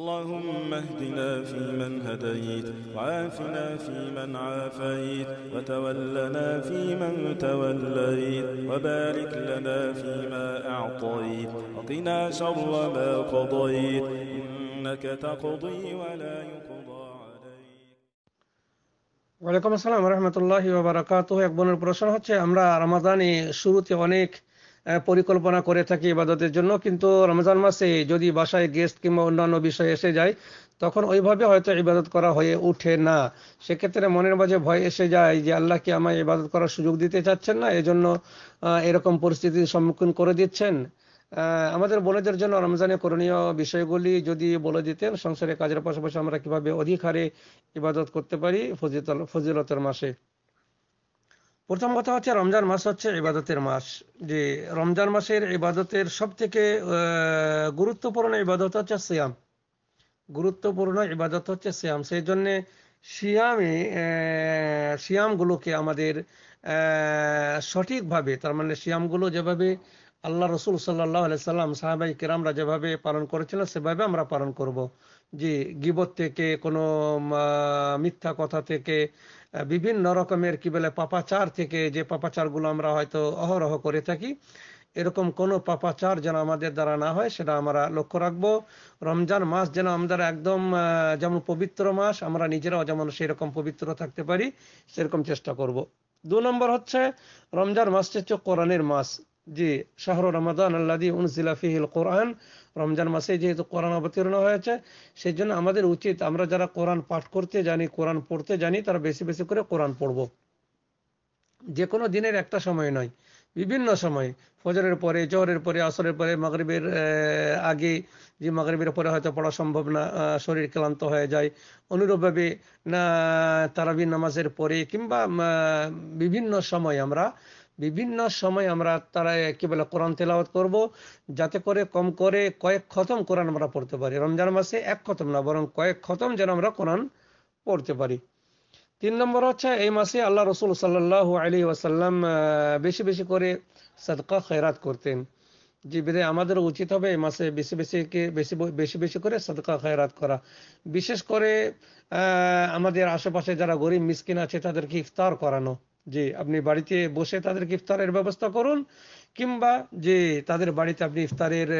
اللهم اهدنا فيمن هديت وعافنا فيمن عافيت وتولنا فيمن توليت وبارك لنا فيما أعطيت وقنا شر ما قضيت إنك تقضي ولا يقضى عليك وعليكم السلام ورحمة الله وبركاته প্রশ্ন হচ্ছে أمرا رمضاني شروطي ونيك পরিকল্পনা করে থাকি ইবাদতের জন্য কিন্তু রমজান মাসে যদি বাসায় গেস্ট কিংবা অন্যান্য বিষয় এসে যায় তখন ওইভাবে হয়তো ইবাদত করা হয়ে উঠে না সেক্ষেত্রে মনের মাঝে ভয় এসে যায় যে আল্লাহ কি আমায় ইবাদত করার সুযোগ দিতে চাচ্ছেন না এজন্য এরকম পরিস্থিতির সম্মুখীন করে দিচ্ছেন আমাদের বোনেদের জন্য রমজানে করণীয় বিষয়গুলি যদি বলে দিতেন সংসারে কাজের পাশাপাশি আমরা কিভাবে অধিক হারে ইবাদত করতে পারি ফজিলতের মাসে প্রথম কথা হচ্ছে রমজান মাস হচ্ছে ইবাদতের মাস যে রমজান মাসের ইবাদতের সব থেকে গুরুত্বপূর্ণ ইবাদত হচ্ছে সিয়াম গুরুত্বপূর্ণ ইবাদত হচ্ছে সিয়াম সেই জন্য সিয়ামে সিয়াম গুলোকে আমাদের সঠিকভাবে তার মানে সিয়াম গুলো যেভাবে আল্লাহ রসুল সাল্লাহ সাল্লাম সাহাবাই কিরামরা যেভাবে পালন করেছিলেন সেভাবে আমরা পালন করব। জি গিবত থেকে কোন মিথ্যা কথা থেকে বিভিন্ন রকমের কি বলে পাপাচার থেকে যে পাপাচার গুলো আমরা হয়তো অহরহ করে থাকি এরকম কোন পাপাচার যেন আমাদের দ্বারা না হয় সেটা আমরা লক্ষ্য রাখব রমজান মাস যেন আমাদের একদম যেমন পবিত্র মাস আমরা নিজেরাও যেমন সেরকম পবিত্র থাকতে পারি সেরকম চেষ্টা করব দু নম্বর হচ্ছে রমজান মাস হচ্ছে কোরআনের মাস যে শাহর রমাদান আল্লাদি উনসিলা ফিহিল কোরআন রমজান মাসে যেহেতু কোরআন অবতীর্ণ হয়েছে সেই জন্য আমাদের উচিত আমরা যারা কোরআন পাঠ করতে জানি কোরআন পড়তে জানি তারা বেশি বেশি করে কোরআন পড়ব যে কোনো দিনের একটা সময় নয় বিভিন্ন সময় ফজরের পরে জহরের পরে আসরের পরে মাগরীবের আগে যে মাগরীবের পরে হয়তো পড়া সম্ভব না শরীর ক্লান্ত হয়ে যায় অনুরূপভাবে না তারাবি নামাজের পরে কিংবা বিভিন্ন সময় আমরা বিভিন্ন সময় আমরা তারা কি বলে কোরআন তেলাওয়াত করব যাতে করে কম করে কয়েক খতম কোরআন আমরা পড়তে পারি রমজান মাসে এক খতম না বরং কয়েক খতম যেন আমরা কোরআন পড়তে পারি তিন নম্বর হচ্ছে এই মাসে আল্লাহ রসুল সাল্লাহ আলী ওয়াসাল্লাম বেশি বেশি করে সাদকা খেরাত করতেন যে বেদে আমাদের উচিত হবে এই মাসে বেশি বেশি বেশি বেশি বেশি করে সাদকা খায়রাত করা বিশেষ করে আমাদের আশেপাশে যারা গরিব মিসকিন আছে তাদেরকে ইফতার করানো যে আপনি বাড়িতে বসে তাদের ইফতারের ব্যবস্থা করুন কিংবা যে তাদের বাড়িতে আপনি ইফতারের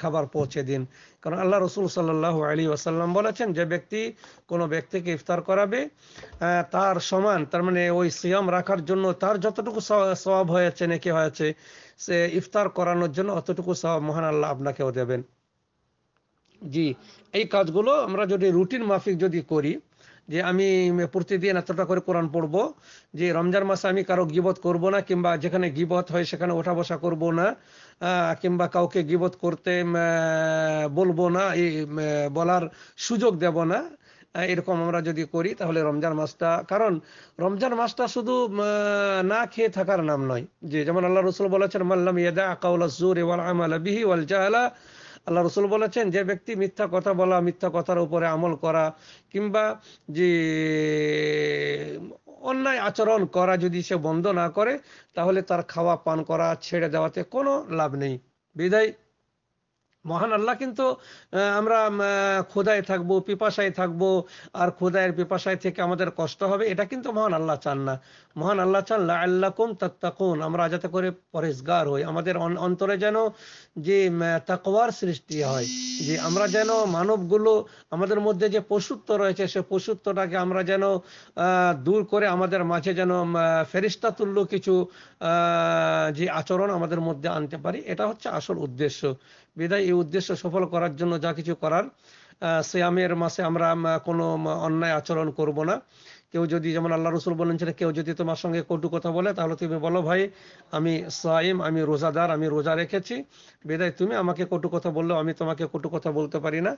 খাবার পৌঁছে দিন কারণ আল্লাহ রসুল সাল্লাহ আলী আসাল্লাম বলেছেন যে ব্যক্তি কোনো ব্যক্তিকে ইফতার করাবে তার সমান তার মানে ওই সিয়াম রাখার জন্য তার যতটুকু স্বভাব হয়েছে নাকি হয়েছে সে ইফতার করানোর জন্য অতটুকু স্বভাব মহান আল্লাহ আপনাকেও দেবেন জি এই কাজগুলো আমরা যদি রুটিন মাফিক যদি করি যে আমি প্রতিদিন এতটা করে কোরআন পড়ব যে রমজান মাসে আমি কারো গিবত করব না কিংবা যেখানে গিবত হয় সেখানে ওঠা বসা করব না কিংবা কাউকে গিবত করতে বলবো না এই বলার সুযোগ দেব না এরকম আমরা যদি করি তাহলে রমজান মাসটা কারণ রমজান মাসটা শুধু না খেয়ে থাকার নাম নয় যে যেমন আল্লাহ রসুল বলেছেন মাল্লাম ইয়াদা আকাউল জুর ওয়াল আমাল বিহি ওয়াল জাহালা আল্লাহ রসুল বলেছেন যে ব্যক্তি মিথ্যা কথা বলা মিথ্যা কথার উপরে আমল করা কিংবা যে অন্যায় আচরণ করা যদি সে বন্ধ না করে তাহলে তার খাওয়া পান করা ছেড়ে দেওয়াতে কোনো লাভ নেই বিদায় মহান আল্লাহ কিন্তু আমরা খোদায় থাকবো পিপাসায় থাকবো আর খোদায়ের পিপাসায় থেকে আমাদের কষ্ট হবে এটা কিন্তু মহান আল্লাহ চান না মহান আল্লাহ চান আল্লাহ কুম তাত্তাকুন আমরা যাতে করে পরেশগার হই আমাদের অন্তরে যেন যে তাকওয়ার সৃষ্টি হয় যে আমরা যেন মানবগুলো আমাদের মধ্যে যে পশুত্ব রয়েছে সে পশুত্বটাকে আমরা যেন দূর করে আমাদের মাঝে যেন ফেরিস্তা তুল্য কিছু যে আচরণ আমাদের মধ্যে আনতে পারি এটা হচ্ছে আসল উদ্দেশ্য বিদায় উদ্দেশ্য সফল করার জন্য যা কিছু করার শ্যামের মাসে আমরা কোনো অন্যায় আচরণ করব না কেউ যদি যেমন আল্লাহ রসুল ছিল কেউ যদি তোমার সঙ্গে কটু কথা বলে তাহলে তুমি বলো ভাই আমি সাইম আমি রোজাদার আমি রোজা রেখেছি বেদায় তুমি আমাকে কটু কথা বললেও আমি তোমাকে কটু কথা বলতে পারি না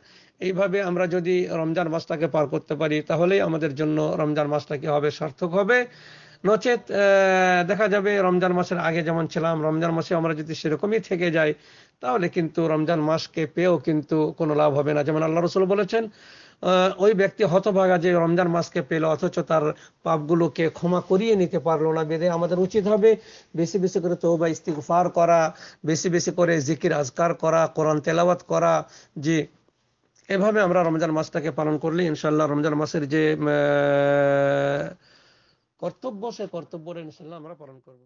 এইভাবে আমরা যদি রমজান মাসটাকে পার করতে পারি তাহলেই আমাদের জন্য রমজান মাসটাকে হবে সার্থক হবে নচেত দেখা যাবে রমজান মাসের আগে যেমন ছিলাম রমজান মাসে আমরা যদি সেরকমই থেকে যাই তাহলে কিন্তু রমজান মাসকে পেয়েও কিন্তু কোনো লাভ হবে না যেমন আল্লাহ রসুল বলেছেন ওই ব্যক্তি হতভাগা যে রমজান মাসকে পেল অথচ তার পাপগুলোকে ক্ষমা করিয়ে নিতে পারলো না বেদে আমাদের উচিত হবে বেশি বেশি করে তৌবা ইস্তিকফার করা বেশি বেশি করে জিকির আজকার করা কোরআন তেলাওয়াত করা যে এভাবে আমরা রমজান মাসটাকে পালন করলে ইনশাল্লাহ রমজান মাসের যে কর্তব্য সে কর্তব্য ইনশাল্লাহ আমরা পালন করবো